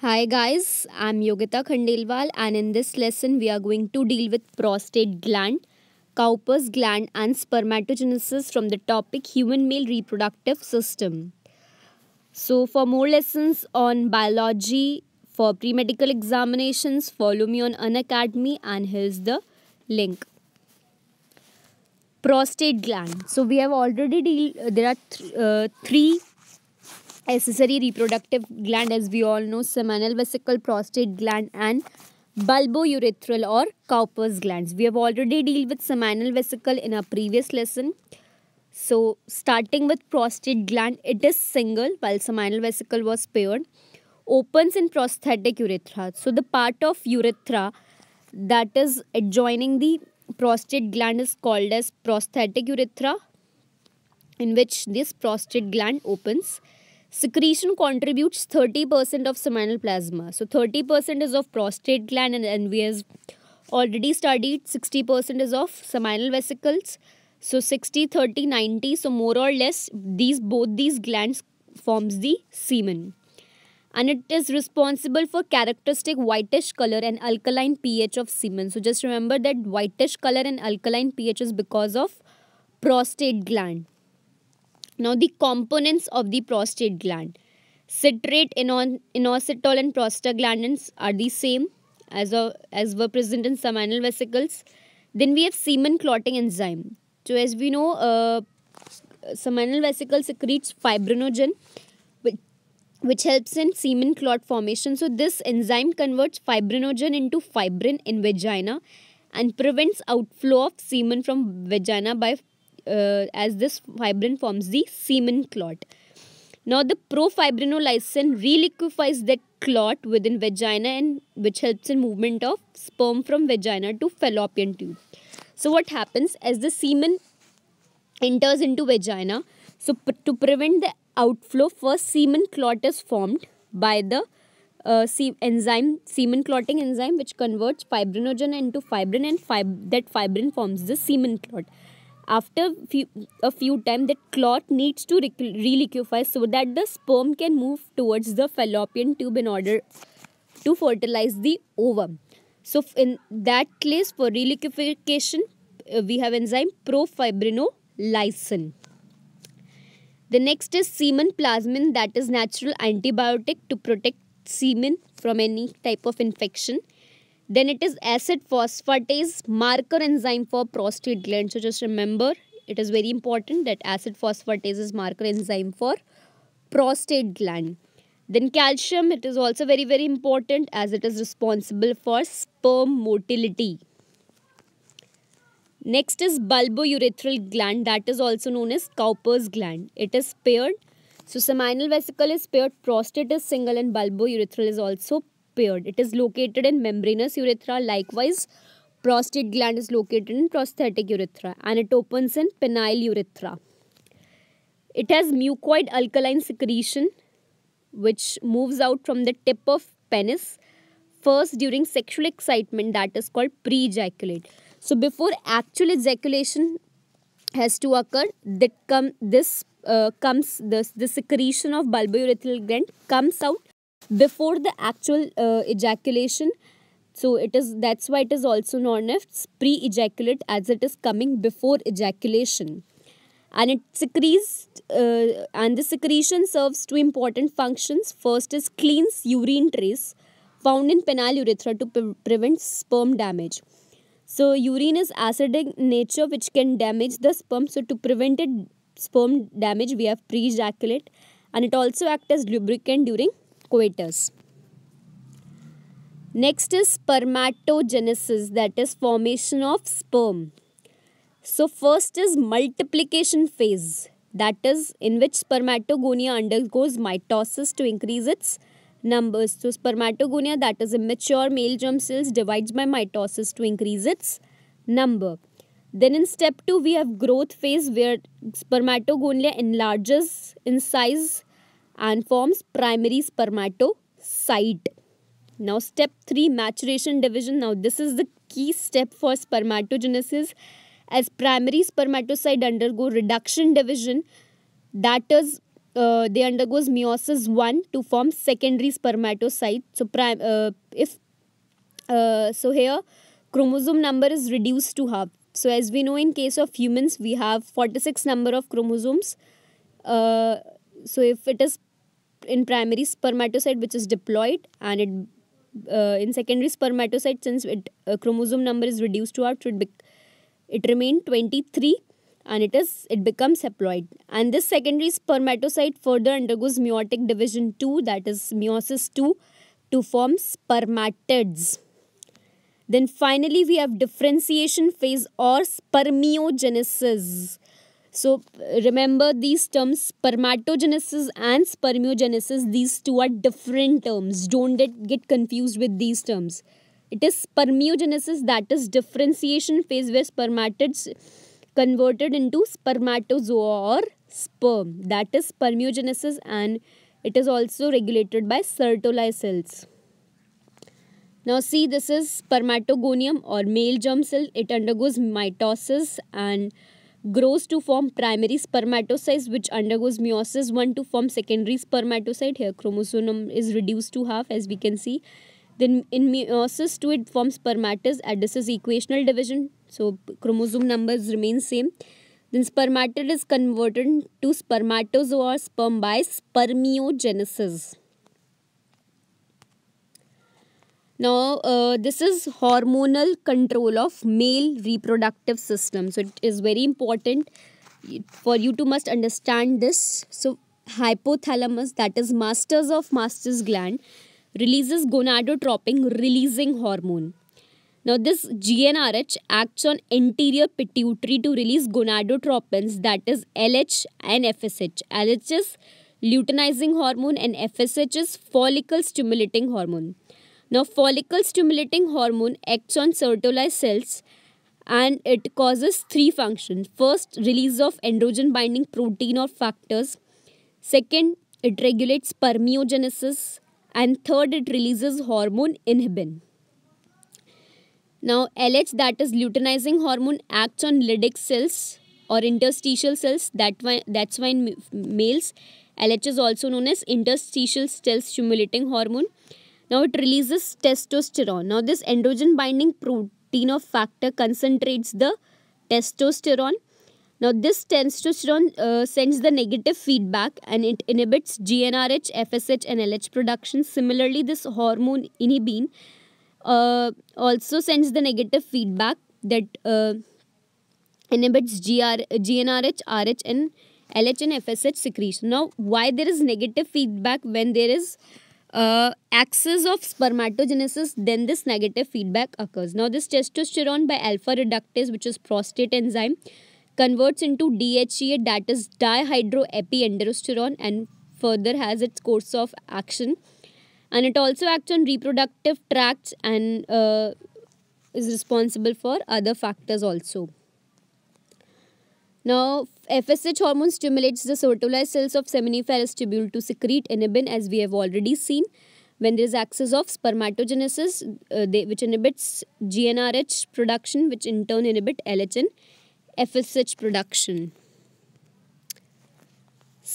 Hi guys, I'm Yogita Khandelwal and in this lesson we are going to deal with prostate gland, Cowper's gland and spermatogenesis from the topic human male reproductive system. So for more lessons on biology, for pre-medical examinations, follow me on Unacademy and here's the link. Prostate gland. So we have already deal. there are th uh, three accessory reproductive gland as we all know seminal vesicle prostate gland and bulbourethral or cowper's glands we have already dealt with seminal vesicle in our previous lesson so starting with prostate gland it is single while seminal vesicle was paired opens in prosthetic urethra so the part of urethra that is adjoining the prostate gland is called as prosthetic urethra in which this prostate gland opens Secretion contributes 30% of seminal plasma. So 30% is of prostate gland and, and we have already studied 60% is of seminal vesicles. So 60, 30, 90. So more or less these both these glands forms the semen. And it is responsible for characteristic whitish color and alkaline pH of semen. So just remember that whitish color and alkaline pH is because of prostate gland. Now, the components of the prostate gland. Citrate, inositol and prostaglandins are the same as, a, as were present in seminal vesicles. Then we have semen clotting enzyme. So, as we know, uh, seminal vesicle secretes fibrinogen, which helps in semen clot formation. So, this enzyme converts fibrinogen into fibrin in vagina and prevents outflow of semen from vagina by uh, as this fibrin forms the semen clot. Now the profibrinolysin liquefies that clot within vagina and which helps in movement of sperm from vagina to fallopian tube. So what happens as the semen enters into vagina, so to prevent the outflow, first semen clot is formed by the uh, enzyme, semen clotting enzyme which converts fibrinogen into fibrin and fib that fibrin forms the semen clot after few, a few time that clot needs to reliquify so that the sperm can move towards the fallopian tube in order to fertilize the ovum so in that case for reliquification uh, we have enzyme profibrinolysin the next is semen plasmin that is natural antibiotic to protect semen from any type of infection then it is acid phosphatase marker enzyme for prostate gland. So just remember, it is very important that acid phosphatase is marker enzyme for prostate gland. Then calcium, it is also very, very important as it is responsible for sperm motility. Next is bulbourethral gland that is also known as Cowper's gland. It is paired. So seminal vesicle is paired, prostate is single and bulbourethral is also it is located in membranous urethra. Likewise, prostate gland is located in prostatic urethra and it opens in penile urethra. It has mucoid alkaline secretion which moves out from the tip of penis first during sexual excitement that is called pre-ejaculate. So before actual ejaculation has to occur, that come this uh, comes this the secretion of bulbourethral gland comes out before the actual uh, ejaculation so it is that's why it is also known as pre-ejaculate as it is coming before ejaculation and it secretes uh, and the secretion serves two important functions first is cleans urine trace found in penile urethra to pre prevent sperm damage so urine is acidic nature which can damage the sperm so to prevent it sperm damage we have pre-ejaculate and it also acts as lubricant during coitus. Next is spermatogenesis that is formation of sperm. So first is multiplication phase that is in which spermatogonia undergoes mitosis to increase its numbers. So spermatogonia that is immature male germ cells divides by mitosis to increase its number. Then in step 2 we have growth phase where spermatogonia enlarges in size and forms primary spermatocyte. Now step 3 maturation division. Now this is the key step for spermatogenesis as primary spermatocyte undergo reduction division that is uh, they undergoes meiosis 1 to form secondary spermatocyte. So prime uh, if uh, so here chromosome number is reduced to half. So as we know in case of humans we have 46 number of chromosomes. Uh, so if it is in primary spermatocyte which is diploid and it uh, in secondary spermatocyte since it uh, chromosome number is reduced to out it, it remained 23 and it is it becomes haploid and this secondary spermatocyte further undergoes meiotic division 2 that is meiosis 2 to form spermatids then finally we have differentiation phase or spermiogenesis so remember these terms spermatogenesis and spermiogenesis. These two are different terms. Don't get confused with these terms. It is spermiogenesis that is differentiation phase where spermatids converted into spermatozoa or sperm. That is spermiogenesis and it is also regulated by Sertoli cells. Now see this is spermatogonium or male germ cell. It undergoes mitosis and grows to form primary spermatocytes which undergoes meiosis 1 to form secondary spermatocyte here chromosome is reduced to half as we can see then in meiosis 2 it forms spermatids and this is equational division so chromosome numbers remain same then spermatid is converted to spermatozoa sperm by spermiogenesis Now, uh, this is hormonal control of male reproductive system. So, it is very important for you to must understand this. So, hypothalamus, that is masters of master's gland, releases gonadotropin releasing hormone. Now, this GnRH acts on anterior pituitary to release gonadotropins, that is LH and FSH. LH is luteinizing hormone and FSH is follicle stimulating hormone. Now, follicle stimulating hormone acts on certolized cells and it causes three functions. First, release of androgen binding protein or factors. Second, it regulates spermiogenesis. And third, it releases hormone inhibin. Now, LH, that is luteinizing hormone, acts on lytic cells or interstitial cells. That why, that's why in males, LH is also known as interstitial cell stimulating hormone. Now it releases testosterone. Now this androgen binding protein or factor concentrates the testosterone. Now this testosterone uh, sends the negative feedback and it inhibits GnRH, FSH and LH production. Similarly, this hormone inhibin uh, also sends the negative feedback that uh, inhibits GR, GnRH, RH and LH and FSH secretion. Now, why there is negative feedback when there is uh, axis of spermatogenesis, then this negative feedback occurs. Now, this testosterone by alpha reductase, which is prostate enzyme, converts into DHEA, that is dihydroepiandrosterone, and further has its course of action. And it also acts on reproductive tracts and uh, is responsible for other factors also. Now, FSH hormone stimulates the sotolyzed cells of seminiferous tubule to secrete inhibin as we have already seen. When there is axis of spermatogenesis, uh, they, which inhibits GnRH production, which in turn inhibit LH and FSH production.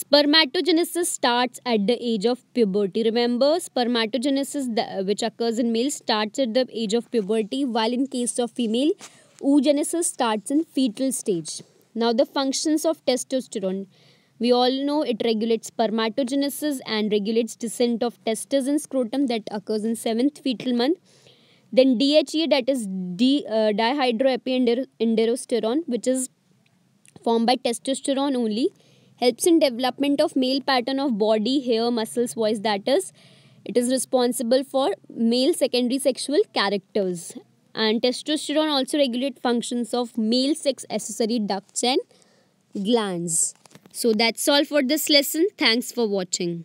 Spermatogenesis starts at the age of puberty. Remember, spermatogenesis which occurs in males starts at the age of puberty while in case of female, oogenesis starts in fetal stage. Now, the functions of testosterone. We all know it regulates spermatogenesis and regulates descent of testes and scrotum that occurs in seventh fetal month. Then DHEA that is D, uh, which is formed by testosterone only helps in development of male pattern of body, hair, muscles, voice that is it is responsible for male secondary sexual characters and testosterone also regulate functions of male sex accessory ducts and glands so that's all for this lesson thanks for watching